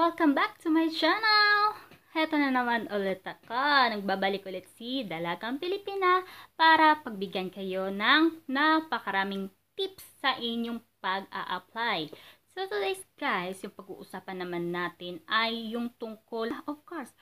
Welcome back to my channel! Heto na naman ulit ako. Nagbabalik ulit si Dalagang Pilipina para pagbigyan kayo ng napakaraming tips sa inyong pag-a-apply. So today guys, yung pag-uusapan naman natin ay yung tungkol, of course,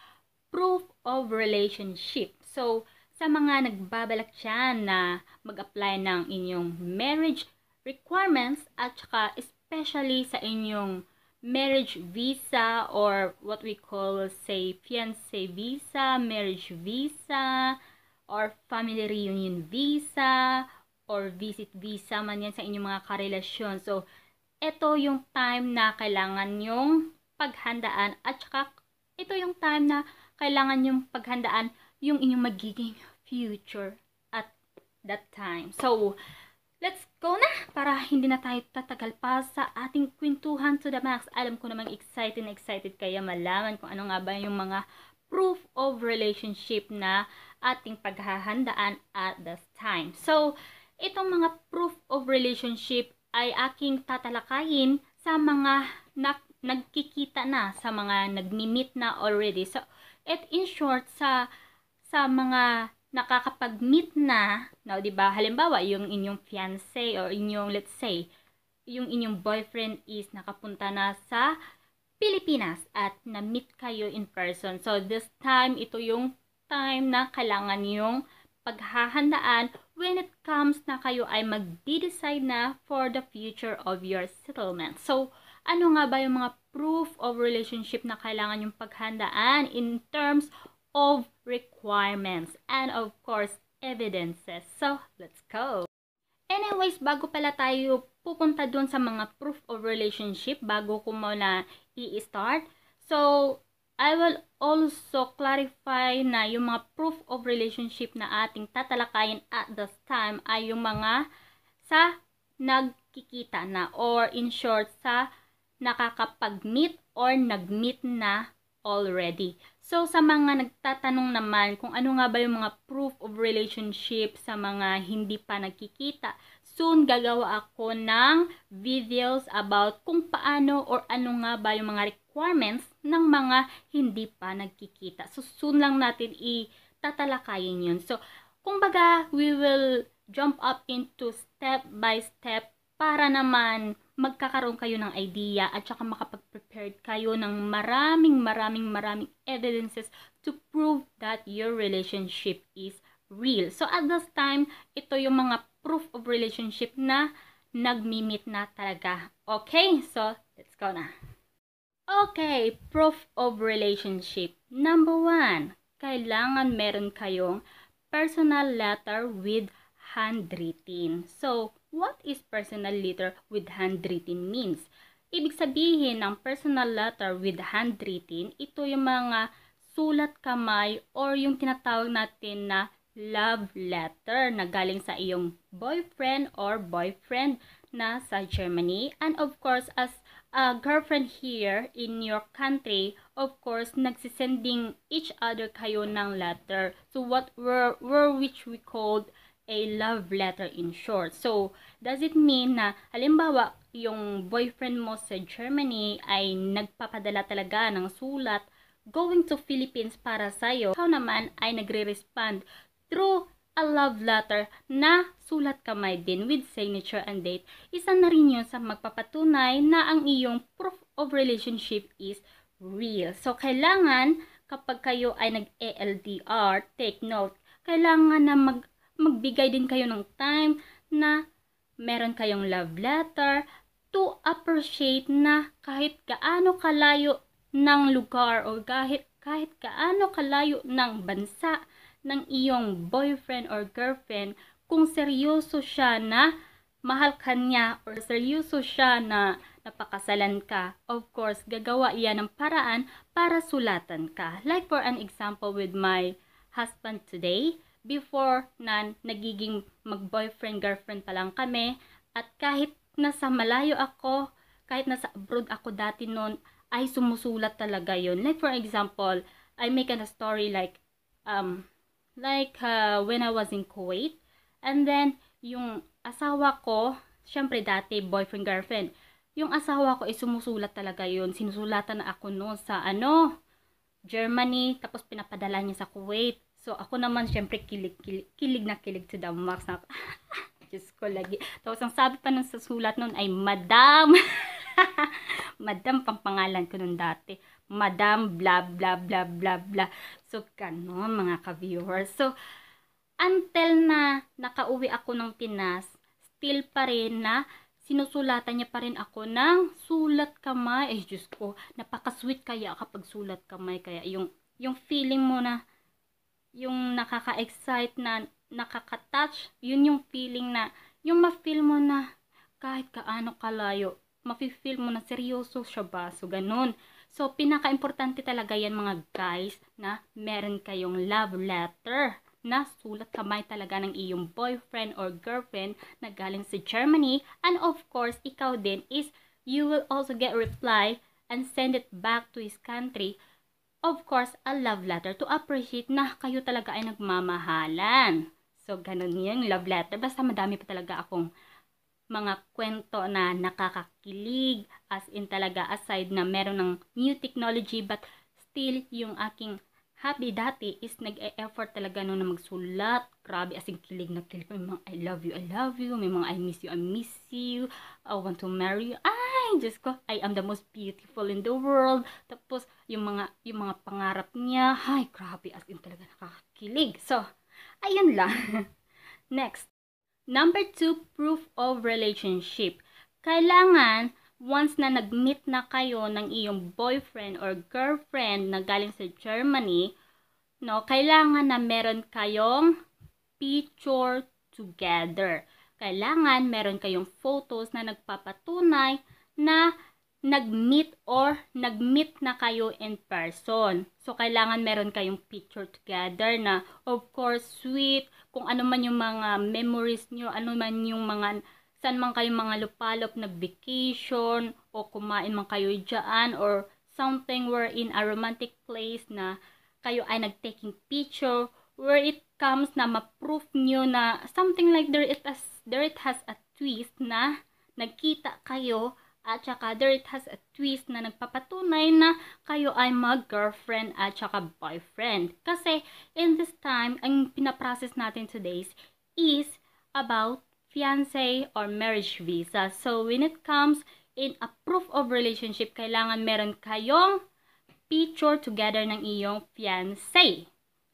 proof of relationship. So, sa mga nagbabalak dyan na mag-apply ng inyong marriage requirements at saka especially sa inyong marriage visa or what we call say fiance visa, marriage visa, or family reunion visa, or visit visa man yan sa inyong mga karelasyon. So, ito yung time na kailangan yung paghandaan at saka ito yung time na kailangan yung paghandaan yung inyong magiging future at that time. So, Let's go na para hindi na tayo tatagal pa sa ating kwentuhan to the max. Alam ko namang excited na excited kaya malaman kung ano nga ba yung mga proof of relationship na ating paghahandaan at this time. So, itong mga proof of relationship ay aking tatalakayin sa mga nak nagkikita na, sa mga nagmi-meet na already. So, at in short, sa sa mga nakakapag-meet na, now, di ba, halimbawa, yung inyong fiance or inyong, let's say, yung inyong boyfriend is nakapunta na sa Pilipinas at na-meet kayo in person. So, this time, ito yung time na kailangan yung paghahandaan when it comes na kayo ay magde-decide na for the future of your settlement. So, ano nga ba yung mga proof of relationship na kailangan yung paghandaan in terms of requirements, and of course, evidences. So, let's go! Anyways, bago pala tayo pupunta dun sa mga proof of relationship, bago ko muna i-start, so, I will also clarify na yung mga proof of relationship na ating tatalakayin at this time ay yung mga sa nagkikita na or in short sa nakakapag-meet or nag-meet na already. So, sa mga nagtatanong naman kung ano nga ba yung mga proof of relationship sa mga hindi pa nagkikita, soon gagawa ako ng videos about kung paano or ano nga ba yung mga requirements ng mga hindi pa nagkikita. So, soon lang natin itatalakayin yun. So, kumbaga, we will jump up into step by step para naman magkakaroon kayo ng idea at saka makapag-prepared kayo ng maraming maraming maraming evidences to prove that your relationship is real. So at this time, ito yung mga proof of relationship na nagmi-meet na talaga. Okay? So, let's go na. Okay, proof of relationship. Number one, kailangan meron kayong personal letter with handwritten. So, What is personal letter with handwritten means? Ibig sabihin ng personal letter with handwritten, ito yung mga sulat kamay or yung tinatawag natin na love letter na galing sa iyong boyfriend or boyfriend na sa Germany. And of course, as a girlfriend here in your country, of course, nagsisending each other kayo ng letter. So what were, were which we called a love letter in short. So, does it mean na, halimbawa, yung boyfriend mo sa Germany ay nagpapadala talaga ng sulat going to Philippines para sa'yo, ikaw naman ay nagre-respond through a love letter na sulat kamay din with signature and date. Isa na rin yun sa magpapatunay na ang iyong proof of relationship is real. So, kailangan kapag kayo ay nag-ELDR, take note, kailangan na mag magbigay din kayo ng time na meron kayong love letter to appreciate na kahit gaano kalayo ng lugar o kahit, kahit gaano kalayo ng bansa ng iyong boyfriend or girlfriend kung seryoso siya na mahal ka niya or seryoso siya na napakasalan ka, of course, gagawa iyan ng paraan para sulatan ka. Like for an example with my husband today, before na nagiging mag-boyfriend, girlfriend pa lang kami. At kahit nasa malayo ako, kahit nasa abroad ako dati noon, ay sumusulat talaga yon Like for example, I make a story like, um, like uh, when I was in Kuwait. And then, yung asawa ko, syempre dati boyfriend, girlfriend, yung asawa ko ay sumusulat talaga yon Sinusulatan na ako noon sa ano, Germany, tapos pinapadala niya sa Kuwait. So, ako naman, syempre, kilig, kilig, kilig na kilig to the max na Diyos ko lagi. Tapos, ang sabi pa nun sa sulat nun ay, Madam! Madam, pang pangalan ko nun dati. Madam, blah, blah, blah, blah, bla. So, ganun, mga ka-viewers. So, until na nakauwi ako ng Pinas, still pa rin na sinusulatan niya pa rin ako ng sulat kamay. Eh, Diyos ko, napaka-sweet kaya kapag sulat kamay. Kaya yung, yung feeling mo na, yung nakaka-excite na nakaka-touch, yun yung feeling na yung ma-feel mo na kahit kaano kalayo, ma-feel mo na seryoso siya ba? So, ganun. So, pinaka-importante talaga yan mga guys na meron kayong love letter na sulat kamay talaga ng iyong boyfriend or girlfriend na galing sa Germany. And of course, ikaw din is you will also get reply and send it back to his country of course, a love letter to appreciate na kayo talaga ay nagmamahalan. So, ganun yung love letter. Basta madami pa talaga akong mga kwento na nakakakilig as in talaga aside na meron ng new technology but still yung aking hobby dati is nag-e-effort talaga nung na magsulat. Grabe, as in kilig na kilig. May mga I love you, I love you. May mga I miss you, I miss you. I want to marry you. Ah! ay, Diyos ko, I am the most beautiful in the world. Tapos, yung mga, yung mga pangarap niya, ay, grabe, as in talaga nakakakilig. So, ayun lang. Next. Number two, proof of relationship. Kailangan, once na nag-meet na kayo ng iyong boyfriend or girlfriend na galing sa Germany, no, kailangan na meron kayong picture together. Kailangan meron kayong photos na nagpapatunay na nag-meet or nag-meet na kayo in person. So, kailangan meron kayong picture together na, of course, sweet, kung ano man yung mga memories nyo, ano man yung mga, saan man kayo mga lupalop, na vacation o kumain man kayo dyan, or something where in a romantic place na kayo ay nag-taking picture, where it comes na ma-proof nyo na something like there it has, there it has a twist na nagkita kayo at saka there it has a twist na nagpapatunay na kayo ay mag-girlfriend at saka boyfriend. Kasi in this time, ang pinaprocess natin today is about fiancé or marriage visa. So when it comes in a proof of relationship, kailangan meron kayong picture together ng iyong fiancé.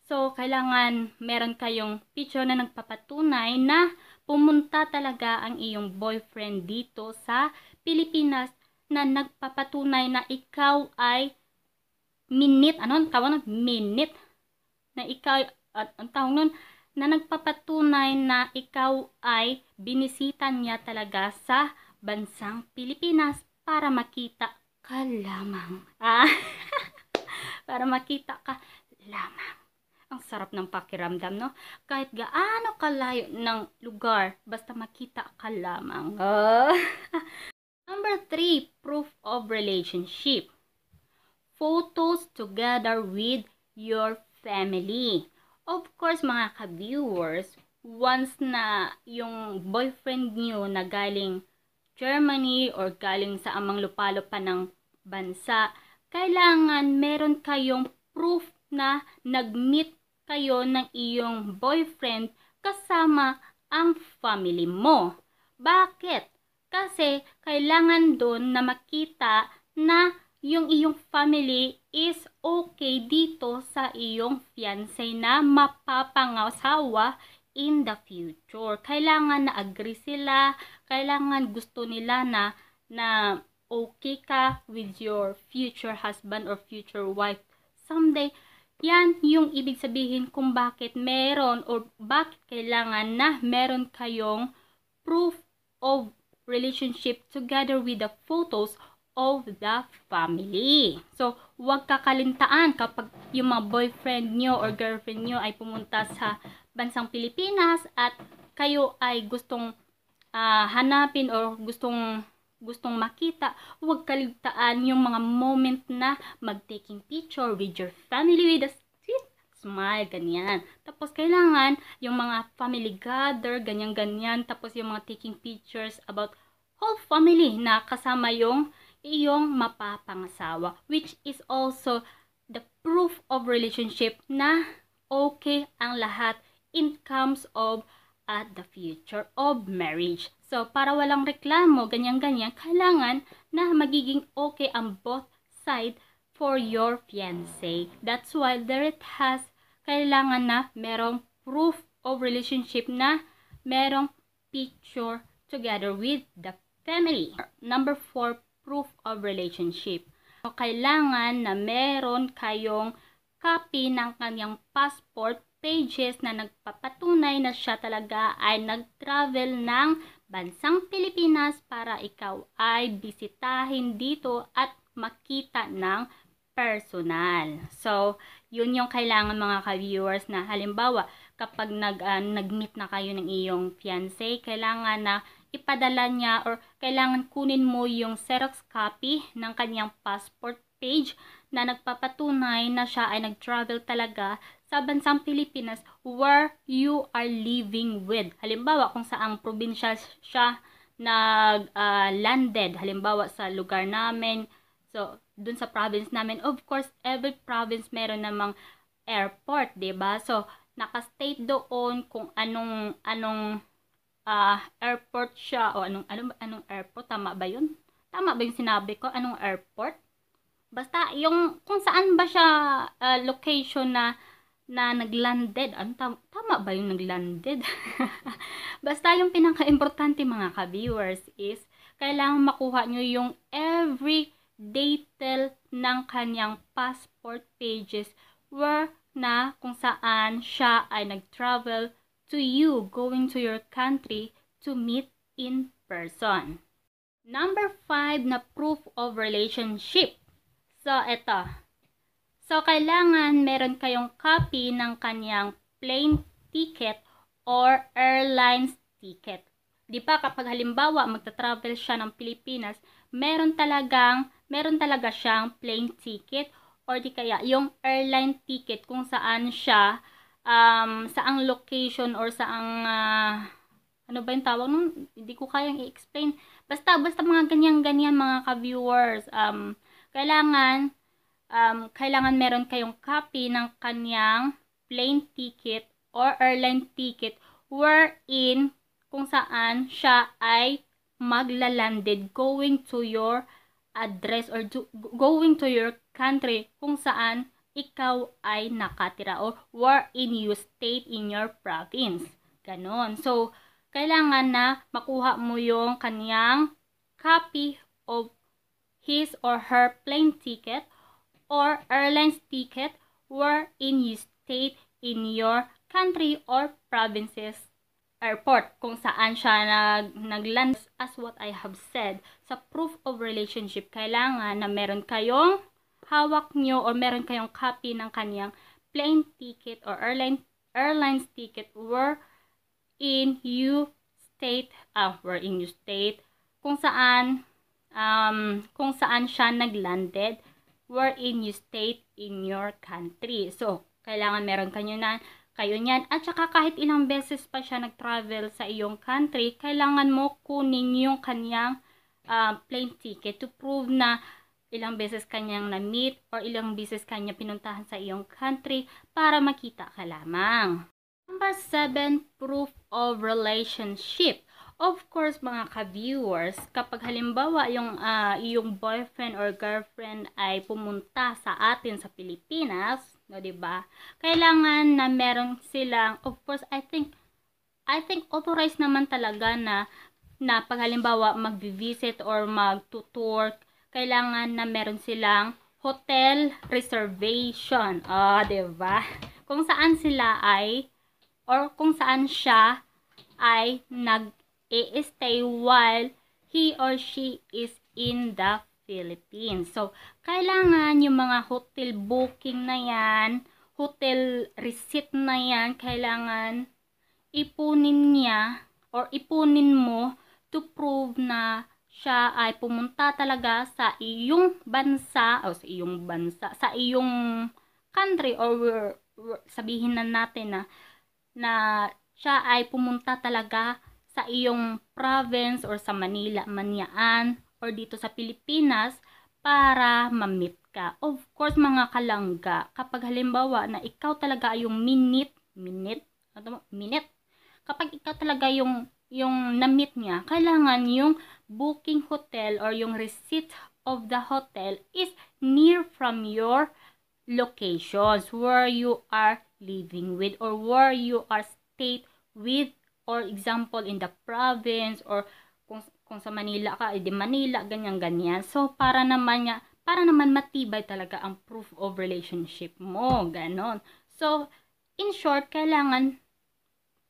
So, kailangan meron kayong picture na nagpapatunay na pumunta talaga ang iyong boyfriend dito sa Pilipinas na nagpapatunay na ikaw ay minute, ano ang tawag Minute. Na ikaw, at ang tawag nun, na nagpapatunay na ikaw ay binisita niya talaga sa bansang Pilipinas para makita ka lamang. Ah, para makita ka lamang. Ang sarap ng pakiramdam, no? Kahit gaano kalayo ng lugar, basta makita ka lamang. Oh. Number 3, proof of relationship. Photos together with your family. Of course, mga ka-viewers, once na yung boyfriend niyo na galing Germany or galing sa amang lupalo pa ng bansa, kailangan meron kayong proof na nag-meet kayo ng iyong boyfriend kasama ang family mo. Bakit? Kasi, kailangan doon na makita na yung iyong family is okay dito sa iyong fiancé na mapapangasawa in the future. Kailangan na agree sila, kailangan gusto nila na na okay ka with your future husband or future wife someday. Yan yung ibig sabihin kung bakit meron or bakit kailangan na meron kayong proof of relationship together with the photos of the family. So, huwag kakalintaan kapag yung mga boyfriend nyo or girlfriend nyo ay pumunta sa bansang Pilipinas at kayo ay gustong uh, hanapin or gustong gustong makita, huwag kaligtaan yung mga moment na mag-taking picture with your family, with the smile, ganyan. Tapos, kailangan yung mga family gather, ganyan-ganyan. Tapos, yung mga taking pictures about whole family na kasama yung iyong mapapangasawa. Which is also the proof of relationship na okay ang lahat in terms of at uh, the future of marriage. So, para walang reklamo, ganyan-ganyan, kailangan na magiging okay ang both side for your fiancé. That's why there it has kailangan na merong proof of relationship na merong picture together with the family. Number 4, proof of relationship. So, kailangan na meron kayong copy ng kanyang passport pages na nagpapatunay na siya talaga ay nag-travel ng bansang Pilipinas para ikaw ay bisitahin dito at makita ng personal. So, yun yung kailangan mga ka-viewers na halimbawa, kapag nag, uh, nag-meet na kayo ng iyong fiancé, kailangan na ipadala niya or kailangan kunin mo yung Xerox copy ng kanyang passport page na nagpapatunay na siya ay nag-travel talaga sa bansang Pilipinas where you are living with. Halimbawa, kung saang probinsya siya nag-landed. Uh, landed. Halimbawa, sa lugar namin, So, dun sa province namin, of course, every province meron namang airport, 'di ba? So, naka-state doon kung anong anong uh, airport siya o anong anong anong airport tama ba 'yun? Tama ba 'yung sinabi ko? Anong airport? Basta 'yung kung saan ba siya uh, location na na naglanded. Ano tam tama ba 'yung naglanded? Basta 'yung pinaka-importante mga ka-viewers is kailangan makuha nyo 'yung every detail ng kanyang passport pages where na kung saan siya ay nag-travel to you going to your country to meet in person. Number 5 na proof of relationship. So, ito. So, kailangan meron kayong copy ng kanyang plane ticket or airlines ticket. Di ba kapag halimbawa magta-travel siya ng Pilipinas, meron talagang meron talaga siyang plane ticket or di kaya yung airline ticket kung saan siya um, saang location or saang uh, ano ba yung tawag nung Hindi ko kayang i-explain. Basta, basta mga ganyan-ganyan mga ka-viewers. Um, kailangan, um, kailangan meron kayong copy ng kanyang plane ticket or airline ticket wherein kung saan siya ay maglalanded going to your address or going to your country kung saan ikaw ay nakatira or where in you state in your province. Ganon. So, kailangan na makuha mo yung kaniyang copy of his or her plane ticket or airline ticket where in you state in your country or province's airport kung saan siya nag, nagland as what I have said, sa proof of relationship, kailangan na meron kayong hawak nyo or meron kayong copy ng kanyang plane ticket or airline airlines ticket were in you state ah, uh, were in you state kung saan um, kung saan siya naglanded were in you state in your country. So, kailangan meron kanyo na kayo niyan. At saka kahit ilang beses pa siya nag-travel sa iyong country, kailangan mo kunin yung kanyang uh, plane ticket to prove na ilang beses kanyang na-meet or ilang beses kanya pinuntahan sa iyong country para makita ka lamang. Number 7, proof of relationship. Of course, mga ka-viewers, kapag halimbawa yung uh, iyong boyfriend or girlfriend ay pumunta sa atin sa Pilipinas, no, 'di ba? Kailangan na meron silang of course I think I think authorized naman talaga na na pag magbi-visit or mag-tour, kailangan na meron silang hotel reservation. Ah, oh, 'di ba? Kung saan sila ay or kung saan siya ay nag-stay while he or she is in the Philippines. So, kailangan yung mga hotel booking na yan, hotel receipt na yan, kailangan ipunin niya or ipunin mo to prove na siya ay pumunta talaga sa iyong bansa o sa iyong bansa, sa iyong country or we're, we're, sabihin na natin na na siya ay pumunta talaga sa iyong province or sa Manila, Manyaan, or dito sa Pilipinas para mamit ka. Of course, mga kalangga, kapag halimbawa na ikaw talaga yung minute, minute, ano, minute, kapag ikaw talaga yung yung na-meet niya, kailangan yung booking hotel or yung receipt of the hotel is near from your locations where you are living with or where you are stayed with or example in the province or kung sa Manila ka, edi eh, Manila, ganyan-ganyan. So, para naman niya, para naman matibay talaga ang proof of relationship mo, ganon. So, in short, kailangan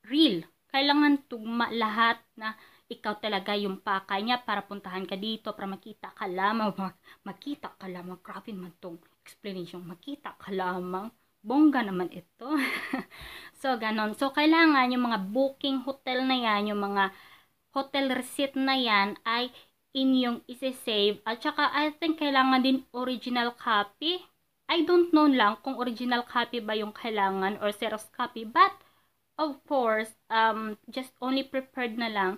real. Kailangan tugma lahat na ikaw talaga yung pakay niya para puntahan ka dito, para makita ka lamang, makita ka lamang, grabe man tong explanation, makita ka lamang, bongga naman ito. so, ganon. So, kailangan yung mga booking hotel na yan, yung mga hotel receipt na yan ay inyong isi-save. At saka I think kailangan din original copy. I don't know lang kung original copy ba yung kailangan or Xerox copy. But of course, um, just only prepared na lang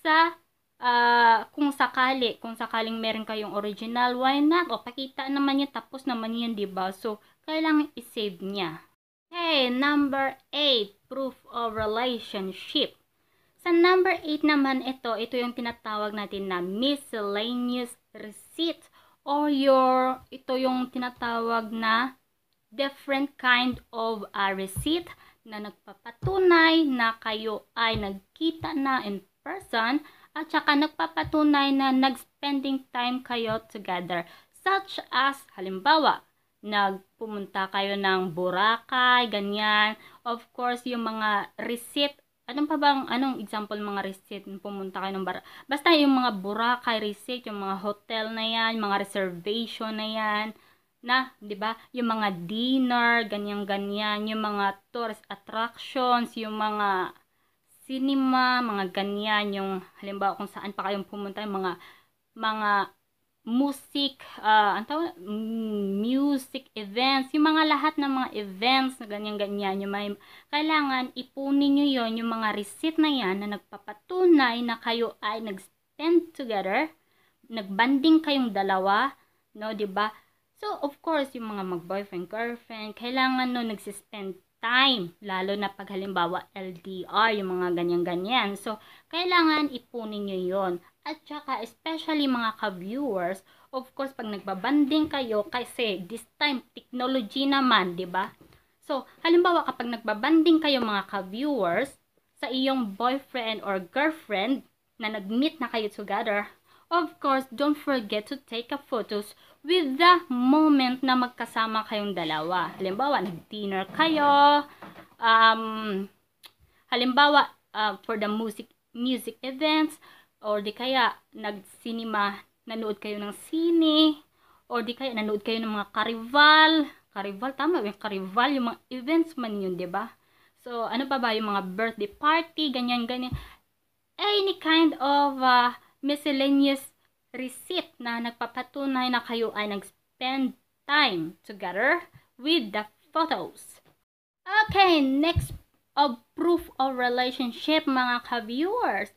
sa uh, kung sakali, kung sakaling meron kayong original, why not? O pakita naman niya, tapos naman yan, ba diba? So, kailangan isave niya. Okay, number 8, proof of relationship. Sa number 8 naman ito, ito yung tinatawag natin na miscellaneous receipt or your, ito yung tinatawag na different kind of a uh, receipt na nagpapatunay na kayo ay nagkita na in person at saka nagpapatunay na nag-spending time kayo together such as halimbawa nagpumunta kayo ng Boracay, ganyan. Of course, yung mga receipt anong pa bang, anong example mga receipt nung pumunta kayo ng bar? Basta yung mga Boracay receipt, yung mga hotel na yan, mga reservation na yan, na, di ba? Yung mga dinner, ganyan-ganyan, yung mga tourist attractions, yung mga cinema, mga ganyan, yung halimbawa kung saan pa kayong pumunta, yung mga mga music, uh, ah, antaw, mm, music events, yung mga lahat ng mga events na ganyan-ganyan, yung may, kailangan ipunin nyo yon yung mga receipt na yan na nagpapatunay na kayo ay nag-spend together, nagbanding kayong dalawa, no, ba diba? So, of course, yung mga mag-boyfriend, girlfriend, kailangan no, nagsispend time, lalo na pag halimbawa LDR, yung mga ganyan-ganyan. So, kailangan ipunin nyo yon at saka, especially mga ka-viewers, of course, pag nagbabanding kayo, kasi this time, technology naman, ba diba? So, halimbawa, kapag nagbabanding kayo mga ka-viewers, sa iyong boyfriend or girlfriend na nag-meet na kayo together, of course, don't forget to take a photos with the moment na magkasama kayong dalawa. Halimbawa, nag-dinner kayo, um, halimbawa, uh, for the music music events, or di kaya nag nagsinima, nanood kayo ng sine, or di kaya nanood kayo ng mga karival, karival, tama ba yung karival, yung mga events man yun, ba diba? So, ano pa ba yung mga birthday party, ganyan, ganyan. Any kind of uh, miscellaneous receipt na nagpapatunay na kayo ay nag-spend time together with the photos. Okay, next of proof of relationship mga ka-viewers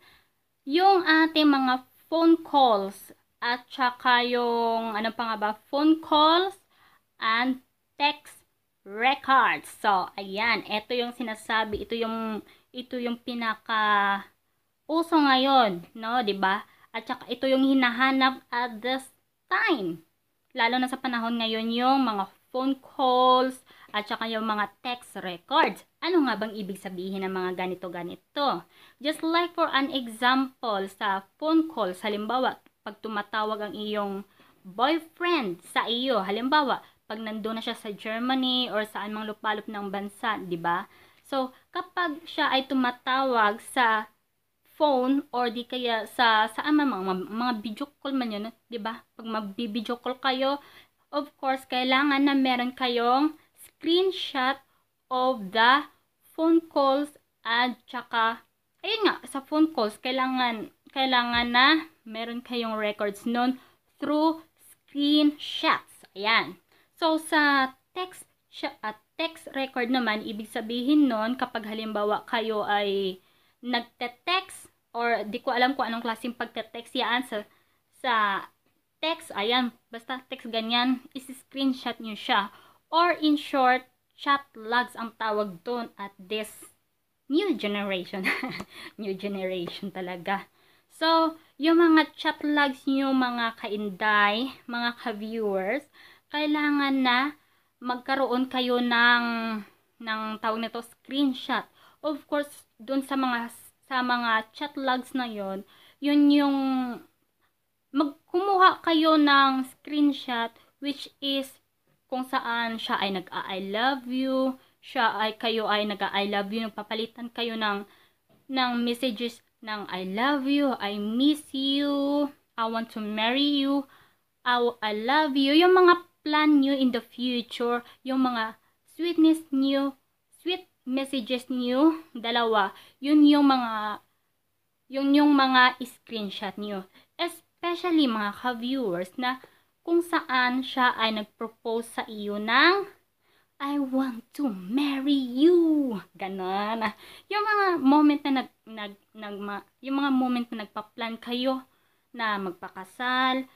yung ating mga phone calls at saka yung ano pa nga ba phone calls and text records. So, ayan, ito yung sinasabi, ito yung ito yung pinaka uso ngayon, no, 'di ba? At saka ito yung hinahanap at this time. Lalo na sa panahon ngayon yung mga phone calls, at saka yung mga text records. Ano nga bang ibig sabihin ng mga ganito-ganito? Just like for an example, sa phone call, halimbawa, pag tumatawag ang iyong boyfriend sa iyo, halimbawa, pag nandoon na siya sa Germany or saan mang lupalop ng bansa, di ba? So, kapag siya ay tumatawag sa phone or di kaya sa saan man mga, mga video call man yun, 'di ba? Pag magbi-video call kayo, of course kailangan na meron kayong screenshot of the phone calls at tsaka, ayun nga, sa phone calls, kailangan, kailangan na meron kayong records noon through screenshots. Ayan. So, sa text, at text record naman, ibig sabihin noon kapag halimbawa kayo ay nagte-text or di ko alam kung anong klaseng pagte-text yan sa, sa text, ayan, basta text ganyan, isi-screenshot niyo siya or in short, chat logs ang tawag doon at this new generation. new generation talaga. So, yung mga chat logs nyo, mga kainday, mga ka-viewers, kailangan na magkaroon kayo ng, ng tawag nito, screenshot. Of course, doon sa mga, sa mga chat logs na yon yun yung magkumuha kayo ng screenshot which is kung saan siya ay nag-I love you, siya ay kayo ay nag-I love you, nagpapalitan kayo ng, ng messages ng I love you, I miss you, I want to marry you, I, I love you, yung mga plan nyo in the future, yung mga sweetness nyo, sweet messages nyo, dalawa, yun yung mga, yun yung mga screenshot nyo. Especially mga ka-viewers na kung saan siya ay nag-propose sa iyo ng I want to marry you. Ganon. Yung mga moment na nag, nag, nag yung mga moment na nagpa-plan kayo na magpakasal,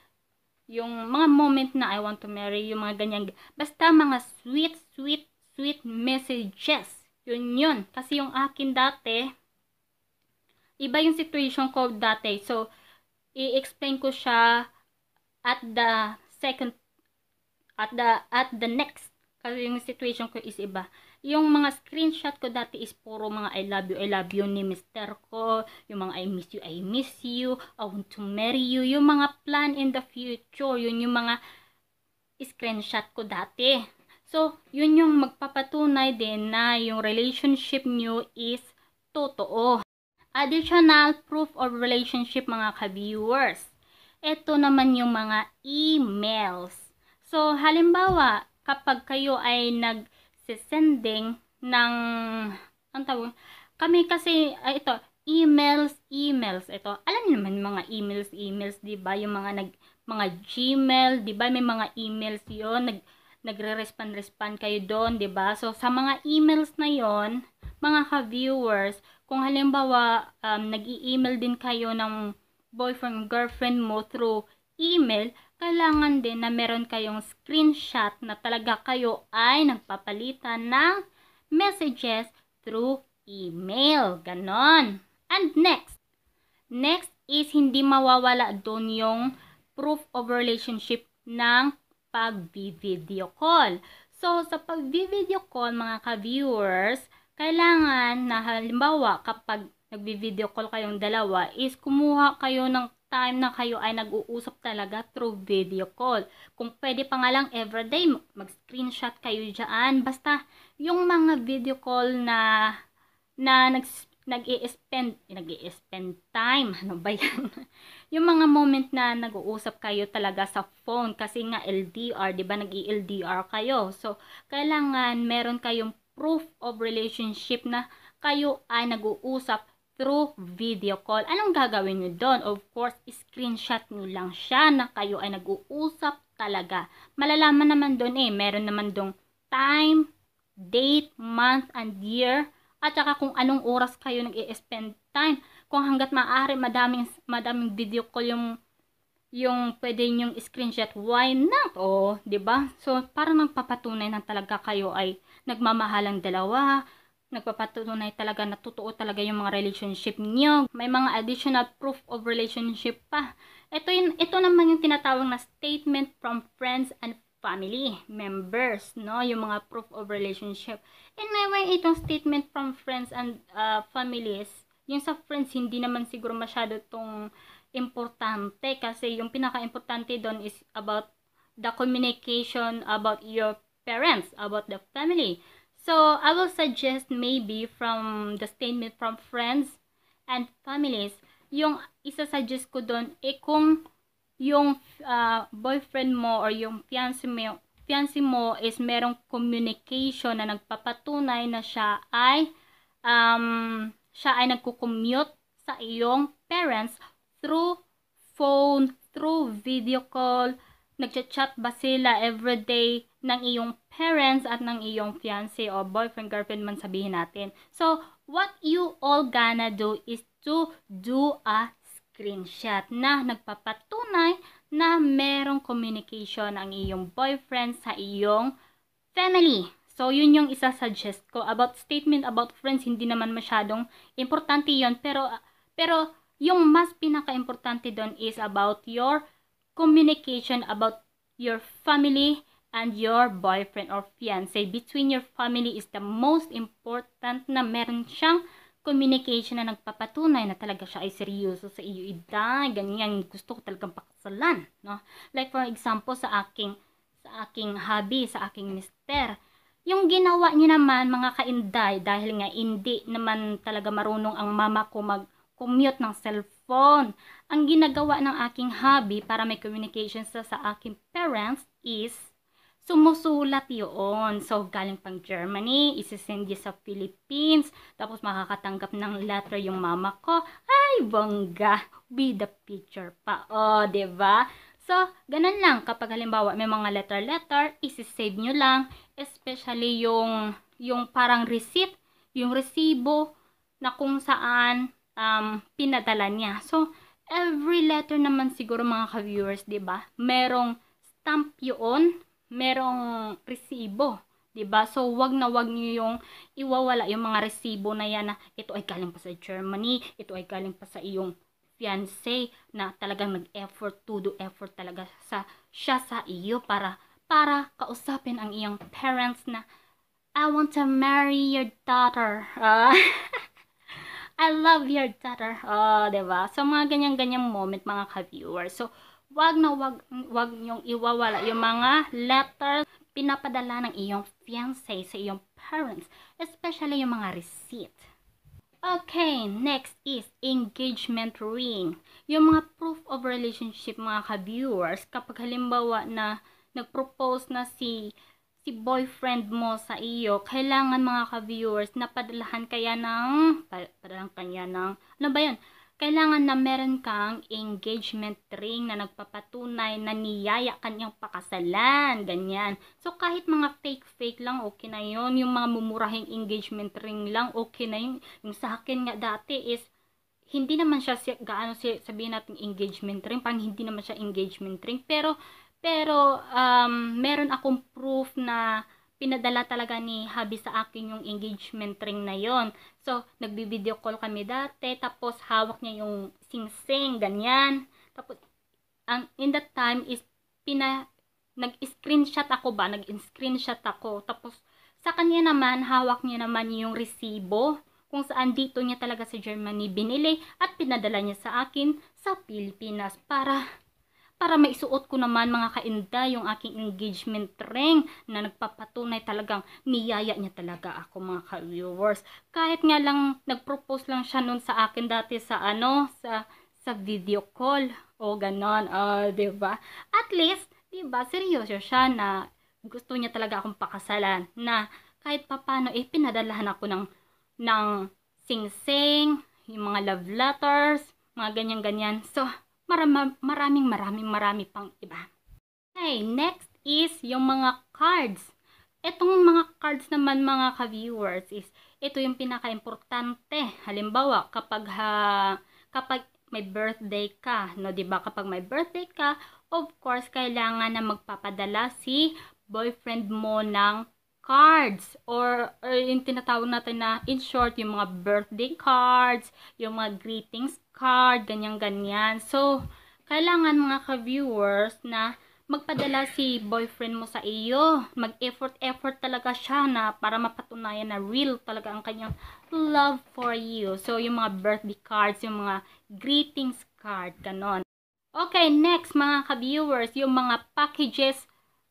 yung mga moment na I want to marry, yung mga ganyan. Basta mga sweet, sweet, sweet messages. Yun yun. Kasi yung akin dati, iba yung situation ko dati. So, i-explain ko siya at the second at the at the next kasi yung situation ko is iba. Yung mga screenshot ko dati is puro mga I love you, I love you ni mister ko. Yung mga I miss you, I miss you. I want to marry you. Yung mga plan in the future. Yun yung mga screenshot ko dati. So, yun yung magpapatunay din na yung relationship nyo is totoo. Additional proof of relationship mga ka-viewers eto naman yung mga emails. So, halimbawa, kapag kayo ay nag-sending ng, ang tawag, kami kasi, ay, ah, ito, emails, emails, ito, alam niyo naman mga emails, emails, di ba Yung mga nag, mga Gmail, di ba May mga emails yon nag, nagre-respond-respond kayo doon, di ba So, sa mga emails na yon mga ka-viewers, kung halimbawa, um, nag-i-email din kayo ng boyfriend, girlfriend mo through email, kailangan din na meron kayong screenshot na talaga kayo ay nagpapalitan ng messages through email. Ganon. And next. Next is hindi mawawala doon yung proof of relationship ng pag-video call. So, sa pag-video call, mga ka-viewers, kailangan na halimbawa kapag nagbi-video call kayong dalawa is kumuha kayo ng time na kayo ay nag-uusap talaga through video call. Kung pwede pa nga lang everyday, mag-screenshot kayo diyan Basta yung mga video call na na nag nag-i-spend, nag-i-spend time, ano ba yan? yung mga moment na nag-uusap kayo talaga sa phone, kasi nga LDR, di ba, nag-i-LDR kayo. So, kailangan meron kayong proof of relationship na kayo ay nag-uusap through video call. Anong gagawin nyo doon? Of course, screenshot nyo lang siya na kayo ay nag-uusap talaga. Malalaman naman doon eh, meron naman doon time, date, month, and year, at saka kung anong oras kayo nag-i-spend time. Kung hanggat maaari, madaming, madaming video call yung yung pwede yung screenshot, why not? O, oh, ba diba? So, parang nagpapatunay na talaga kayo ay nagmamahalang dalawa, nagpapatunay talaga na totoo talaga yung mga relationship niyo. May mga additional proof of relationship pa. Ito, yun, ito naman yung tinatawag na statement from friends and family members, no? Yung mga proof of relationship. And may way itong statement from friends and uh, families, yung sa friends, hindi naman siguro masyado itong importante kasi yung pinaka-importante doon is about the communication about your parents, about the family. So, I will suggest maybe from the statement from friends and families, yung isa-suggest ko doon, eh kung yung uh, boyfriend mo or yung fiancé mo, fiancé mo is merong communication na nagpapatunay na siya ay um, siya ay nagko-commute sa iyong parents through phone, through video call, nagchat-chat ba sila everyday ng iyong parents at ng iyong fiance o boyfriend, girlfriend man sabihin natin. So, what you all gonna do is to do a screenshot na nagpapatunay na merong communication ang iyong boyfriend sa iyong family. So, yun yung isa suggest ko about statement about friends, hindi naman masyadong importante yon pero pero yung mas pinaka-importante doon is about your communication about your family and your boyfriend or fiance. Between your family is the most important na meron siyang communication na nagpapatunay na talaga siya ay seryoso sa iyo ida, ganyan gusto ko talagang pakasalan, no? Like for example sa aking sa aking hobby, sa aking mister, yung ginawa niya naman mga kainday dahil nga hindi naman talaga marunong ang mama ko mag commute ng self phone. Ang ginagawa ng aking hobby para may communication sa, sa aking parents is sumusulat yun. So, galing pang Germany, isisend niya sa Philippines, tapos makakatanggap ng letter yung mama ko. Ay, bongga! With the picture pa. O, oh, ba? Diba? So, ganun lang. Kapag halimbawa may mga letter-letter, isisave nyo lang. Especially yung, yung parang receipt, yung resibo na kung saan um, pinadala niya. So, every letter naman siguro mga ka-viewers, ba diba? Merong stamp yun, merong resibo. ba diba? So, wag na wag niyo yung iwawala yung mga resibo na yan na ito ay galing pa sa Germany, ito ay galing pa sa iyong fiancé na talagang nag-effort, to do effort talaga sa siya sa iyo para para kausapin ang iyong parents na I want to marry your daughter. Uh, I love your daughter. Oh, ba diba? So, mga ganyan-ganyang moment, mga ka-viewers. So, wag na wag, wag niyong iwawala yung mga letters pinapadala ng iyong fiancé sa iyong parents, especially yung mga receipt. Okay, next is engagement ring. Yung mga proof of relationship mga ka-viewers, kapag halimbawa na nag-propose na si si boyfriend mo sa iyo, kailangan mga ka-viewers na padalahan kaya ng, padalahan kanya ng, ano ba yun? Kailangan na meron kang engagement ring na nagpapatunay na niyaya kanyang pakasalan, ganyan. So kahit mga fake-fake lang, okay na yon Yung mga mumurahing engagement ring lang, okay na yun. Yung sa akin nga dati is, hindi naman siya gaano sabihin natin engagement ring, pang hindi naman siya engagement ring, pero pero um, meron akong proof na pinadala talaga ni Habi sa akin yung engagement ring na yon. So, nagbi-video call kami dati, tapos hawak niya yung sing-sing, ganyan. Tapos, ang, in that time is, pina, nag-screenshot ako ba? Nag-screenshot ako. Tapos, sa kanya naman, hawak niya naman yung resibo kung saan dito niya talaga sa Germany binili at pinadala niya sa akin sa Pilipinas para para maisuot ko naman mga kainda yung aking engagement ring na nagpapatunay talagang niyaya niya talaga ako mga ka-viewers. Kahit nga lang nagpropose lang siya noon sa akin dati sa ano, sa sa video call o ganon, uh, 'di ba? At least, 'di ba, seryoso siya na gusto niya talaga akong pakasalan na kahit papano eh pinadalahan ako ng ng sing-sing, yung mga love letters, mga ganyan-ganyan. So, para maraming maraming marami pang iba. Okay, next is yung mga cards. Itong mga cards naman mga ka-viewers is ito yung pinaka-importante. Halimbawa, kapag ha, kapag may birthday ka, no, 'di ba? Kapag may birthday ka, of course kailangan na magpapadala si boyfriend mo ng cards or, or yung tinatawag natin na in short yung mga birthday cards, yung mga greetings card, ganyan-ganyan. So, kailangan mga ka-viewers na magpadala si boyfriend mo sa iyo. Mag-effort-effort talaga siya na para mapatunayan na real talaga ang kanyang love for you. So, yung mga birthday cards, yung mga greetings card, ganon. Okay, next mga ka-viewers, yung mga packages,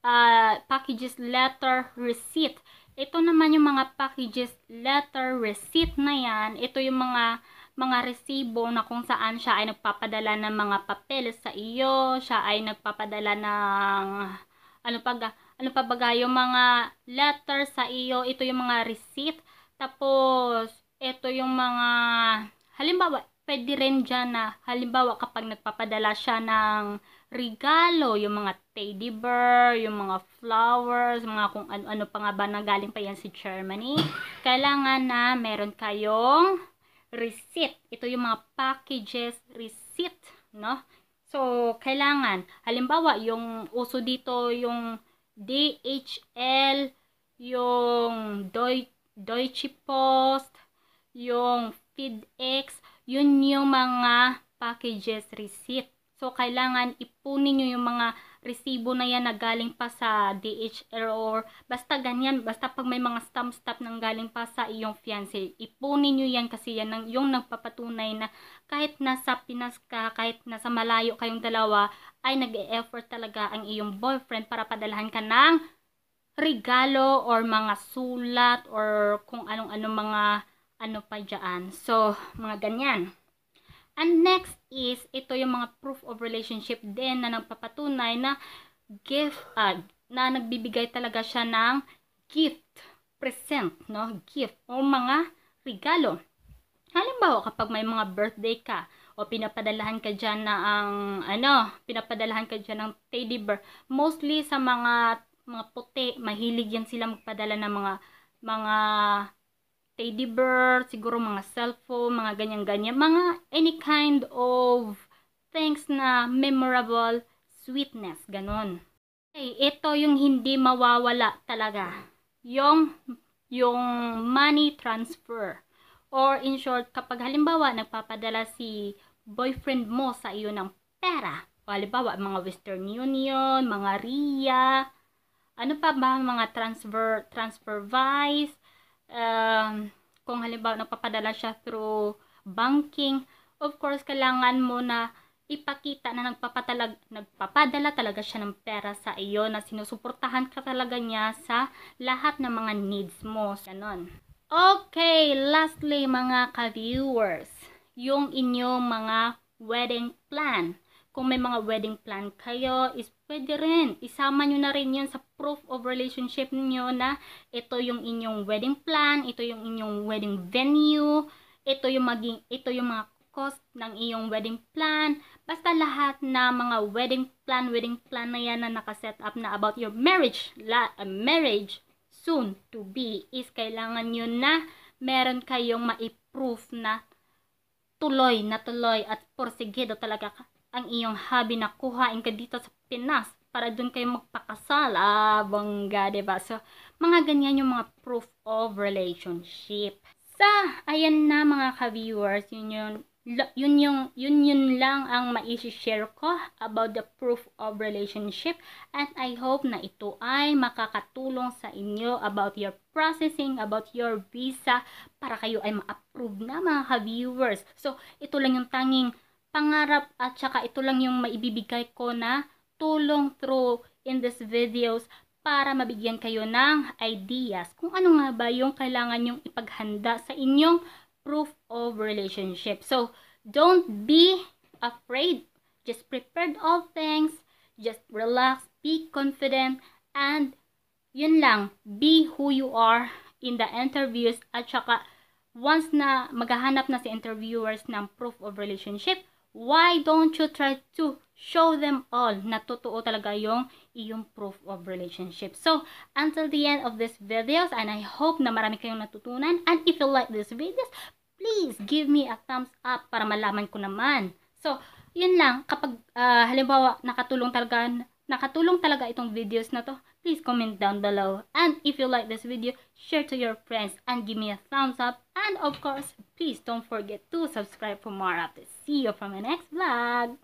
uh, packages letter receipt. Ito naman yung mga packages letter receipt na yan. Ito yung mga mga resibo na kung saan siya ay nagpapadala ng mga papel sa iyo, siya ay nagpapadala ng ano pa ano pa baga yung mga letter sa iyo, ito yung mga receipt. Tapos ito yung mga halimbawa pwede rin dyan na halimbawa kapag nagpapadala siya ng regalo, yung mga teddy bear, yung mga flowers, mga kung ano-ano pa nga ba na galing pa yan si Germany, kailangan na meron kayong receipt. Ito yung mga packages receipt, no? So, kailangan, halimbawa, yung uso dito, yung DHL, yung Deutsche Post, yung FedEx, yun yung mga packages receipt. So, kailangan ipunin nyo yung mga resibo na yan na galing pa sa DHL or basta ganyan, basta pag may mga stamp stamp nang galing pa sa iyong fiancé, ipunin nyo yan kasi yan ang, yung nagpapatunay na kahit nasa Pinas ka, kahit nasa malayo kayong dalawa, ay nag-effort e talaga ang iyong boyfriend para padalahan ka ng regalo or mga sulat or kung anong-anong mga ano pa dyan. So, mga ganyan. And next is, ito yung mga proof of relationship din na nagpapatunay na gift, uh, na nagbibigay talaga siya ng gift, present, no? Gift o mga regalo. Halimbawa, kapag may mga birthday ka, o pinapadalahan ka dyan na ang, ano, pinapadalahan ka dyan ng teddy bear. Mostly sa mga, mga puti, mahilig yan sila magpadala ng mga, mga teddy bear, siguro mga cellphone, mga ganyan-ganyan, mga any kind of things na memorable sweetness, ganon. Okay, ito yung hindi mawawala talaga. Yung, yung money transfer. Or in short, kapag halimbawa nagpapadala si boyfriend mo sa iyo ng pera, o halimbawa mga Western Union, mga RIA, ano pa ba mga transfer, transfer vice, um, kung halimbawa napapadala siya through banking, of course, kailangan mo na ipakita na nagpapatalag, nagpapadala talaga siya ng pera sa iyo na sinusuportahan ka talaga niya sa lahat ng mga needs mo. Ganon. Okay, lastly mga ka-viewers, yung inyong mga wedding plan. Kung may mga wedding plan kayo, is pwede rin. Isama nyo na rin yun sa proof of relationship niyo na ito yung inyong wedding plan, ito yung inyong wedding venue, ito yung maging ito yung mga cost ng iyong wedding plan. Basta lahat na mga wedding plan, wedding plan na yan na nakaset up na about your marriage, la, uh, marriage soon to be is kailangan nyo na meron kayong ma-proof na tuloy na tuloy at porsigido talaga ang iyong hobby na kuhain ka dito sa Pinas para doon kayo magpakasal. Ah, bongga, ba diba? So, mga ganyan yung mga proof of relationship. Sa, so, ayan na mga ka-viewers, yun yung yun yung yun yun lang ang mai-share ko about the proof of relationship and I hope na ito ay makakatulong sa inyo about your processing, about your visa para kayo ay ma-approve na mga ka-viewers. So, ito lang yung tanging pangarap at saka ito lang yung maibibigay ko na tulong through in this videos para mabigyan kayo ng ideas kung ano nga ba yung kailangan yung ipaghanda sa inyong proof of relationship. So, don't be afraid. Just prepared all things. Just relax. Be confident. And, yun lang. Be who you are in the interviews. At saka, once na maghahanap na si interviewers ng proof of relationship, Why don't you try to show them all na totoo talaga yung iyong proof of relationship. So, until the end of this videos, and I hope na marami kayong natutunan. And if you like this videos, please give me a thumbs up para malaman ko naman. So, yun lang. Kapag uh, halimbawa nakatulong talaga, nakatulong talaga itong videos na to, please comment down below. And if you like this video, share to your friends and give me a thumbs up. And of course, please don't forget to subscribe for more updates. See you from my next vlog.